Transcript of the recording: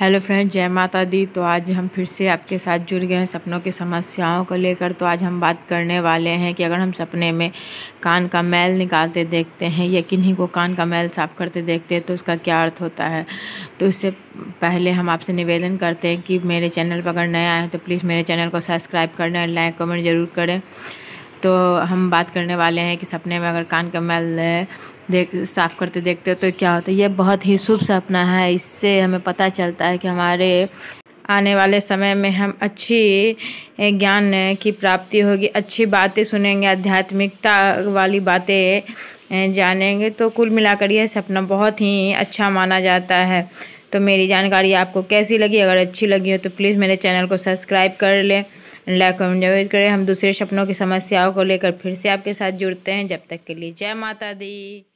hello friend जय माता दी तो आज हम फिर से आपके साथ जुड़ गए हैं सपनों की समस्याओं को लेकर तो आज हम बात करने वाले हैं कि अगर हम सपने में कान का मैल निकालते देखते हैं या किन्हीं को कान का मैल साफ़ करते देखते हैं तो उसका क्या अर्थ होता है तो उससे पहले हम आपसे निवेदन करते हैं कि मेरे चैनल पर अगर नया आए तो प्लीज़ मेरे चैनल को सब्सक्राइब करना लाइक कमेंट ज़रूर करें तो हम बात करने वाले हैं कि सपने में अगर कान का मैल देख साफ़ करते देखते हो तो क्या होता है ये बहुत ही शुभ सपना है इससे हमें पता चलता है कि हमारे आने वाले समय में हम अच्छी ज्ञान की प्राप्ति होगी अच्छी बातें सुनेंगे आध्यात्मिकता वाली बातें जानेंगे तो कुल मिलाकर यह सपना बहुत ही अच्छा माना जाता है तो मेरी जानकारी आपको कैसी लगी अगर अच्छी लगी हो तो प्लीज़ मेरे चैनल को सब्सक्राइब कर लें लाइक कमेंट जरूर करें हम दूसरे सपनों की समस्याओं को लेकर फिर से आपके साथ जुड़ते हैं जब तक के लिए जय माता दी